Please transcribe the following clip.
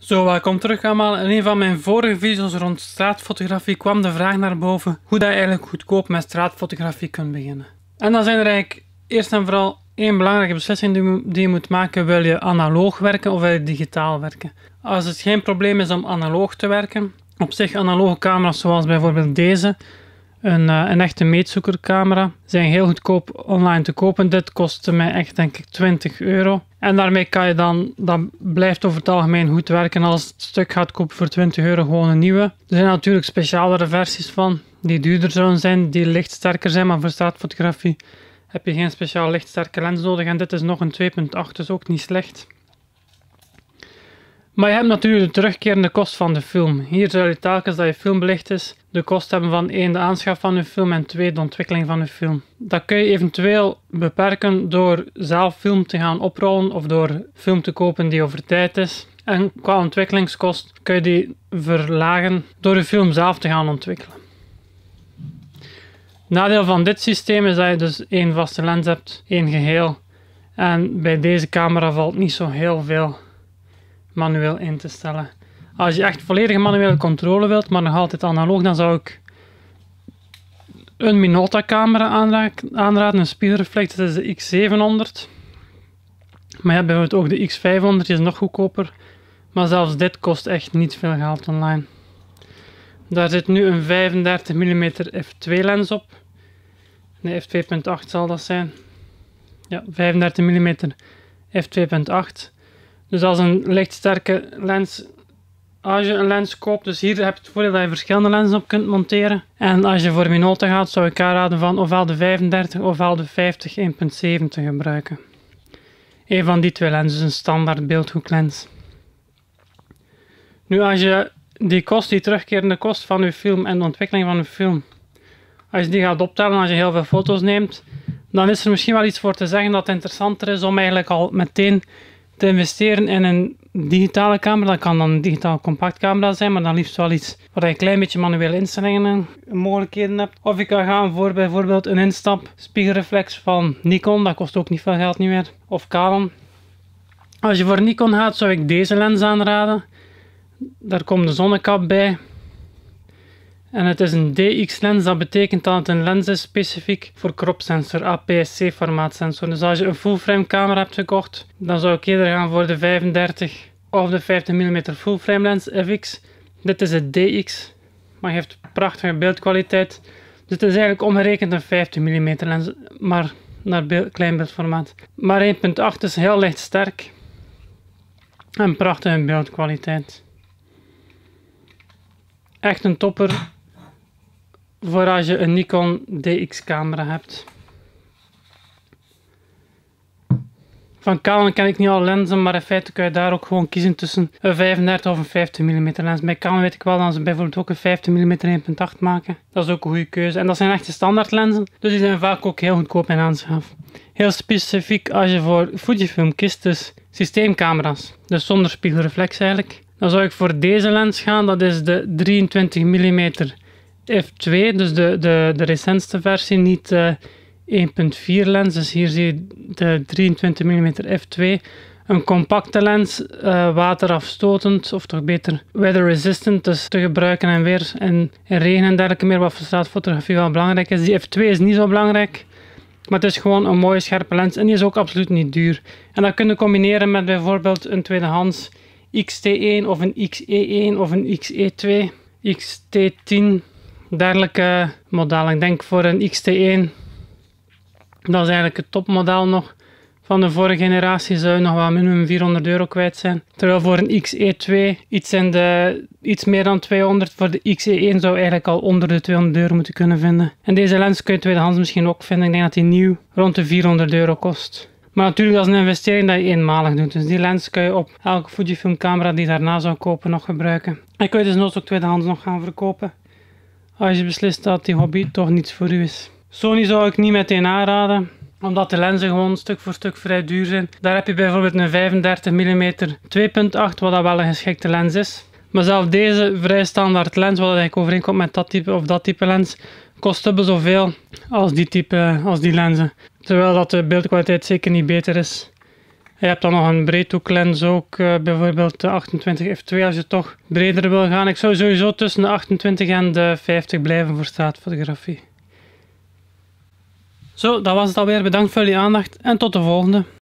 Zo, welkom terug allemaal. In een van mijn vorige video's rond straatfotografie kwam de vraag naar boven hoe je eigenlijk goedkoop met straatfotografie kunt beginnen. En dan zijn er eigenlijk eerst en vooral één belangrijke beslissing die je moet maken. Wil je analoog werken of wil je digitaal werken? Als het geen probleem is om analoog te werken, op zich analoge camera's zoals bijvoorbeeld deze, een, eh, een echte meetzoekercamera. Zijn heel goedkoop online te kopen. Dit kostte mij echt denk ik 20 euro. En daarmee kan je dan, dat blijft over het algemeen goed werken. Als het stuk gaat kopen voor 20 euro, gewoon een nieuwe. Er zijn natuurlijk specialere versies van, die duurder zullen zijn, die lichtsterker zijn, maar voor straatfotografie heb je geen speciaal lichtsterke lens nodig. En dit is nog een 2.8, dus ook niet slecht. Maar je hebt natuurlijk de terugkerende kost van de film. Hier zal je telkens dat je filmbelicht is, de kost hebben van 1 de aanschaf van je film en 2 de ontwikkeling van je film. Dat kun je eventueel beperken door zelf film te gaan oprollen of door film te kopen die over tijd is. En qua ontwikkelingskost kun je die verlagen door de film zelf te gaan ontwikkelen. Nadeel van dit systeem is dat je dus één vaste lens hebt, één geheel. En bij deze camera valt niet zo heel veel manueel in te stellen. Als je echt volledige manuele controle wilt, maar nog altijd analoog, dan zou ik een Minolta camera aanraden, een spiegelreflex, dat is de X700. Maar ja, bijvoorbeeld ook de X500 die is nog goedkoper. Maar zelfs dit kost echt niet veel geld online. Daar zit nu een 35 mm f2 lens op. Nee, f2.8 zal dat zijn. Ja, 35 mm f2.8. Dus als een lichtsterke lens, als je een lens koopt, dus hier heb je het voordeel dat je verschillende lenzen op kunt monteren. En als je voor Minolta gaat, zou ik aanraden van ofwel de 35 ofwel de 50 1.7 te gebruiken. Een van die twee lenzen is een standaard beeldhoeklens. Nu als je die kost, die terugkerende kost van je film en de ontwikkeling van je film, als je die gaat optellen, als je heel veel foto's neemt, dan is er misschien wel iets voor te zeggen dat het interessanter is om eigenlijk al meteen te investeren in een digitale camera. Dat kan dan een digitaal compact camera zijn, maar dan liefst wel iets waar je een klein beetje manuele instellingen mogelijkheden hebt. Of je kan gaan voor bijvoorbeeld een instap spiegelreflex van Nikon. Dat kost ook niet veel geld nu meer. Of Canon. Als je voor Nikon gaat, zou ik deze lens aanraden. Daar komt de zonnekap bij. En het is een DX-lens, dat betekent dat het een lens is specifiek voor sensor, APS-C sensor. Dus als je een full-frame camera hebt gekocht, dan zou ik eerder gaan voor de 35 of de 50 mm full-frame lens FX. Dit is het DX, maar heeft prachtige beeldkwaliteit. Dit is eigenlijk omgerekend een 50 mm lens, maar naar beeld, beeldformaat. Maar 1.8 is heel licht sterk en prachtige beeldkwaliteit. Echt een topper voor als je een Nikon DX camera hebt. Van Canon ken ik niet al lenzen, maar in feite kun je daar ook gewoon kiezen tussen een 35 of een 50 mm lens. Bij Canon weet ik wel dat ze bijvoorbeeld ook een 50 mm 1.8 maken. Dat is ook een goede keuze. En dat zijn echte standaard lenzen, dus die zijn vaak ook heel goedkoop in aanschaf. Heel specifiek als je voor Fujifilm kiest, dus systeemcamera's. Dus zonder spiegelreflex eigenlijk. Dan zou ik voor deze lens gaan, dat is de 23 mm F2, dus de, de, de recentste versie, niet de eh, 1.4 lens. Dus hier zie je de 23 mm f2. Een compacte lens, eh, waterafstotend of toch beter weather resistant, dus te gebruiken en weer en, en regen en dergelijke meer, wat voor straatfotografie wel belangrijk is. Die f2 is niet zo belangrijk, maar het is gewoon een mooie scherpe lens en die is ook absoluut niet duur. En dat kun je combineren met bijvoorbeeld een tweedehands XT1 of een XE1 of een XE2, XT10 dergelijke modellen. Ik denk voor een XT1, dat is eigenlijk het topmodel nog van de vorige generatie, zou je nog wel minimum 400 euro kwijt zijn. Terwijl voor een XE2 iets, in de, iets meer dan 200, voor de XE1 zou je eigenlijk al onder de 200 euro moeten kunnen vinden. En deze lens kun je tweedehands misschien ook vinden. Ik denk dat die nieuw rond de 400 euro kost. Maar natuurlijk, dat is een investering dat je eenmalig doet. Dus die lens kun je op elke Fujifilm camera die daarna zou kopen nog gebruiken. En kun je dus nooit ook tweedehands nog gaan verkopen als je beslist dat die hobby toch niets voor u is. Sony zou ik niet meteen aanraden omdat de lenzen gewoon stuk voor stuk vrij duur zijn. Daar heb je bijvoorbeeld een 35 mm 2.8, wat dat wel een geschikte lens is. Maar zelf deze vrij standaard lens, wat eigenlijk overeenkomt met dat type of dat type lens, kost dubbel zoveel als die, type, als die lenzen. Terwijl dat de beeldkwaliteit zeker niet beter is. Je hebt dan nog een breedhoeklens ook, eh, bijvoorbeeld de 28 f2 als je toch breder wil gaan. Ik zou sowieso tussen de 28 en de 50 blijven voor straatfotografie. Zo, dat was het alweer. Bedankt voor jullie aandacht en tot de volgende.